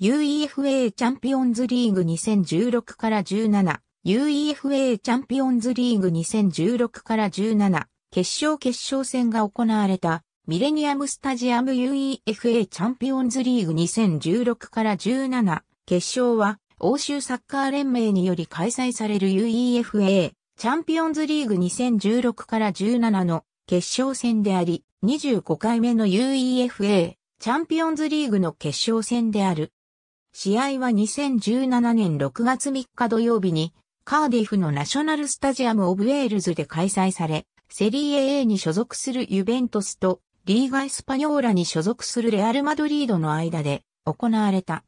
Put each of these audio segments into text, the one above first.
UEFA チャンピオンズリーグ2016から17、UEFA チャンピオンズリーグ2016から17、決勝決勝戦が行われた、ミレニアムスタジアム UEFA チャンピオンズリーグ2016から17、決勝は、欧州サッカー連盟により開催される UEFA チャンピオンズリーグ2016から17の決勝戦であり、25回目の UEFA チャンピオンズリーグの決勝戦である。試合は2017年6月3日土曜日に、カーディフのナショナルスタジアム・オブ・ウェールズで開催され、セリエ A に所属するユベントスと、リーガ・エスパニョーラに所属するレアル・マドリードの間で行われた。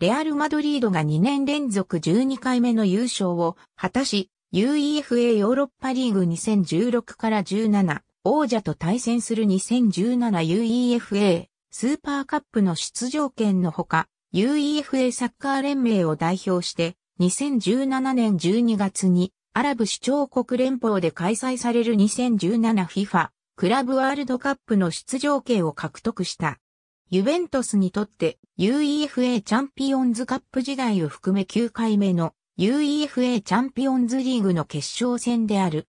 レアル・マドリードが2年連続12回目の優勝を果たし、UEFA ヨーロッパリーグ2016から17王者と対戦する 2017UEFA スーパーカップの出場権のほか、UEFA サッカー連盟を代表して、2017年12月にアラブ首長国連邦で開催される 2017FIFA クラブワールドカップの出場権を獲得した。ユベントスにとって UEFA チャンピオンズカップ時代を含め9回目の UEFA チャンピオンズリーグの決勝戦である。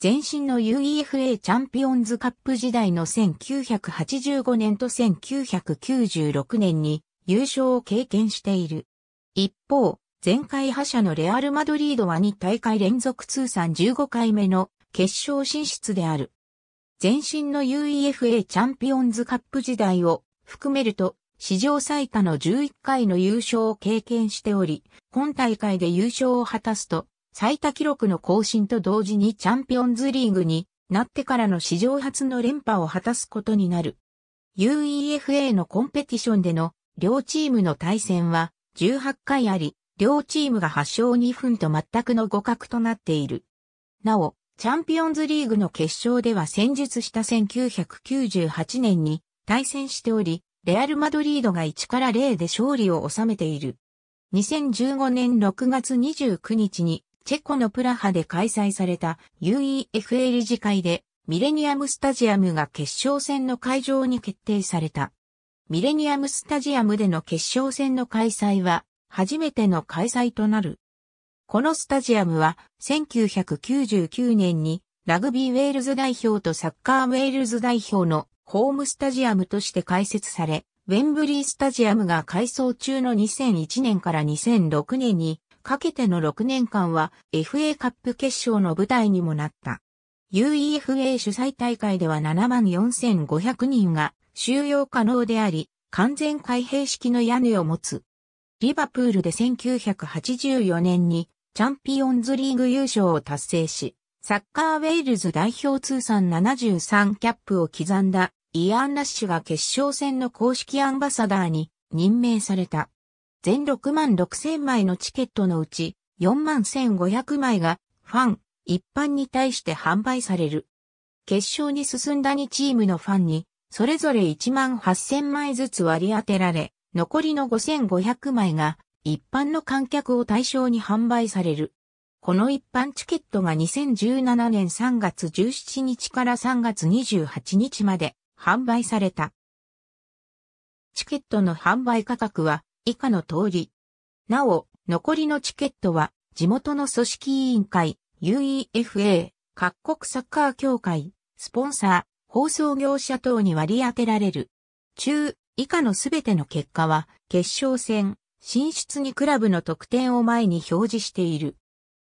前身の UEFA チャンピオンズカップ時代の1985年と1996年に優勝を経験している。一方、前回覇者のレアル・マドリードは2大会連続通算15回目の決勝進出である。前身の UEFA チャンピオンズカップ時代を含めると史上最多の11回の優勝を経験しており、今大会で優勝を果たすと最多記録の更新と同時にチャンピオンズリーグになってからの史上初の連覇を果たすことになる。UEFA のコンペティションでの両チームの対戦は18回あり、両チームが8勝2分と全くの互角となっている。なお、チャンピオンズリーグの決勝では戦術した1998年に対戦しており、レアル・マドリードが1から0で勝利を収めている。2015年6月29日にチェコのプラハで開催された UEFA 理事会でミレニアムスタジアムが決勝戦の会場に決定された。ミレニアムスタジアムでの決勝戦の開催は初めての開催となる。このスタジアムは1999年にラグビーウェールズ代表とサッカーウェールズ代表のホームスタジアムとして開設され、ウェンブリースタジアムが改装中の2001年から2006年にかけての6年間は FA カップ決勝の舞台にもなった。UEFA 主催大会では74,500人が収容可能であり、完全開閉式の屋根を持つ。リバプールで1984年にチャンピオンズリーグ優勝を達成し、サッカーウェールズ代表通算73キャップを刻んだイアン・ラッシュが決勝戦の公式アンバサダーに任命された。全6万6千枚のチケットのうち4万1500枚がファン、一般に対して販売される。決勝に進んだ2チームのファンにそれぞれ1万8000枚ずつ割り当てられ、残りの5500枚が一般の観客を対象に販売される。この一般チケットが2017年3月17日から3月28日まで販売された。チケットの販売価格は以下の通り。なお、残りのチケットは地元の組織委員会、UEFA、各国サッカー協会、スポンサー放送業者等に割り当てられる。中、以下のすべての結果は、決勝戦、進出にクラブの得点を前に表示している。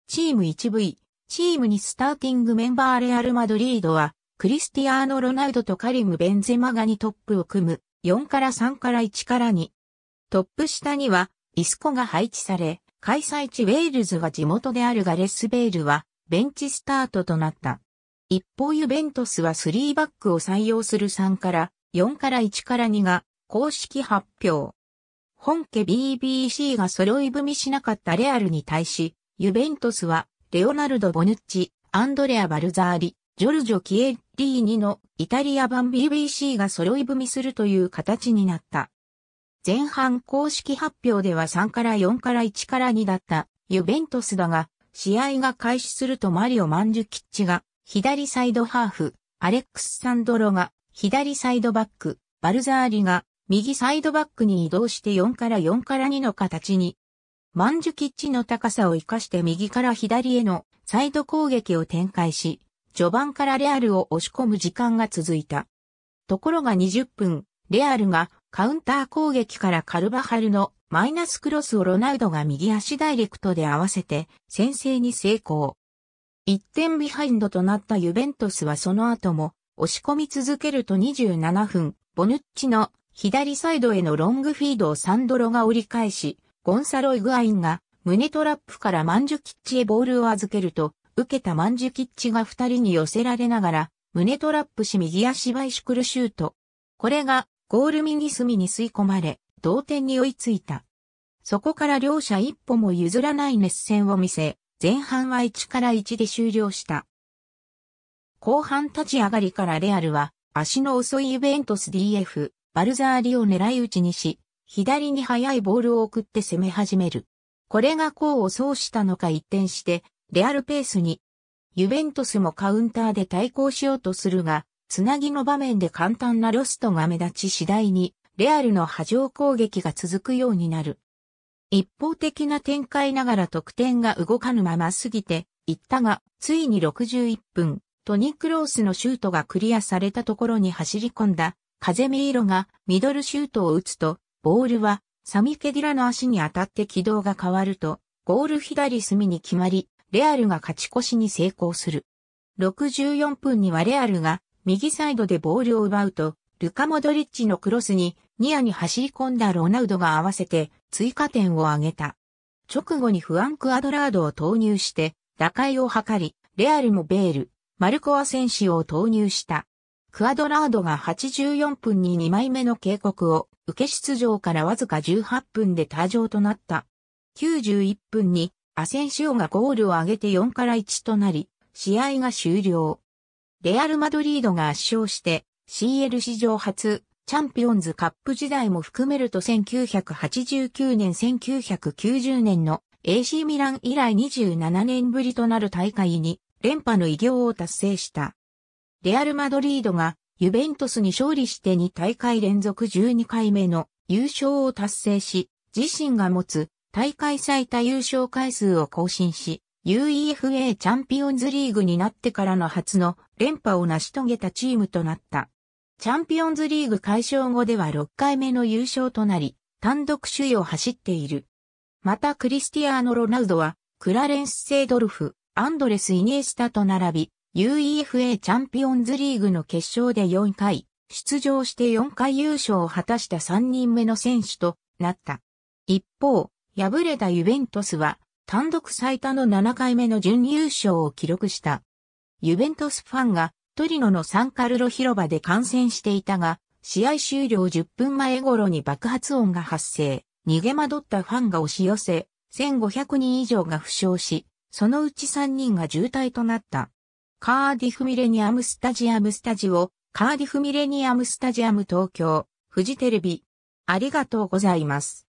チーム 1V、チームにスターティングメンバーレアル・マドリードは、クリスティアーノ・ロナウドとカリム・ベンゼマがにトップを組む、4から3から1から2。トップ下には、イスコが配置され、開催地ウェールズは地元であるガレスベールは、ベンチスタートとなった。一方ユベントスは3バックを採用する3から4から1から2が公式発表。本家 BBC が揃い踏みしなかったレアルに対し、ユベントスはレオナルド・ボヌッチ、アンドレア・バルザーリ、ジョルジョ・キエッリーニのイタリア版 BBC が揃い踏みするという形になった。前半公式発表では3から4から1から2だったユベントスだが、試合が開始するとマリオ・マンジュキッチが左サイドハーフ、アレックス・サンドロが、左サイドバック、バルザーリが、右サイドバックに移動して4から4から2の形に。マンジュキッチの高さを活かして右から左へのサイド攻撃を展開し、序盤からレアルを押し込む時間が続いた。ところが20分、レアルがカウンター攻撃からカルバハルのマイナスクロスをロナウドが右足ダイレクトで合わせて先制に成功。1点ビハインドとなったユベントスはその後も押し込み続けると27分、ボヌッチの左サイドへのロングフィードをサンドロが折り返し、ゴンサロ・イグアインが胸トラップからマンジュキッチへボールを預けると、受けたマンジュキッチが二人に寄せられながら、胸トラップし右足バイシクルシュート。これがゴール右隅に吸い込まれ、同点に追いついた。そこから両者一歩も譲らない熱戦を見せ、前半は1から1で終了した。後半立ち上がりからレアルは、足の遅いユベントス DF、バルザーリを狙い撃ちにし、左に速いボールを送って攻め始める。これが功を奏したのか一転して、レアルペースに。ユベントスもカウンターで対抗しようとするが、つなぎの場面で簡単なロストが目立ち次第に、レアルの波状攻撃が続くようになる。一方的な展開ながら得点が動かぬまま過ぎていったが、ついに61分、トニ・クロースのシュートがクリアされたところに走り込んだ、風見色がミドルシュートを打つと、ボールはサミケディラの足に当たって軌道が変わると、ゴール左隅に決まり、レアルが勝ち越しに成功する。64分にはレアルが右サイドでボールを奪うと、ルカ・モドリッチのクロスにニアに走り込んだロナウドが合わせて追加点を挙げた。直後にフアンク・アドラードを投入して、打開を図り、レアルもベール、マルコア選手を投入した。クアドラードが84分に2枚目の警告を受け出場からわずか18分で退場となった。91分にアセンシオがゴールを上げて4から1となり、試合が終了。レアル・マドリードが圧勝して CL 史上初チャンピオンズカップ時代も含めると1989年1990年の AC ミラン以来27年ぶりとなる大会に連覇の偉業を達成した。レアル・マドリードがユベントスに勝利して2大会連続12回目の優勝を達成し、自身が持つ大会最多優勝回数を更新し、UEFA チャンピオンズリーグになってからの初の連覇を成し遂げたチームとなった。チャンピオンズリーグ解消後では6回目の優勝となり、単独首位を走っている。またクリスティアーノ・ロナウドは、クラレンス・セイドルフ、アンドレス・イニエスタと並び、UEFA チャンピオンズリーグの決勝で4回、出場して4回優勝を果たした3人目の選手となった。一方、敗れたユベントスは、単独最多の7回目の準優勝を記録した。ユベントスファンがトリノのサンカルロ広場で観戦していたが、試合終了10分前頃に爆発音が発生、逃げ惑ったファンが押し寄せ、1500人以上が負傷し、そのうち3人が重体となった。カーディフミレニアムスタジアムスタジオ、カーディフミレニアムスタジアム東京、フジテレビ。ありがとうございます。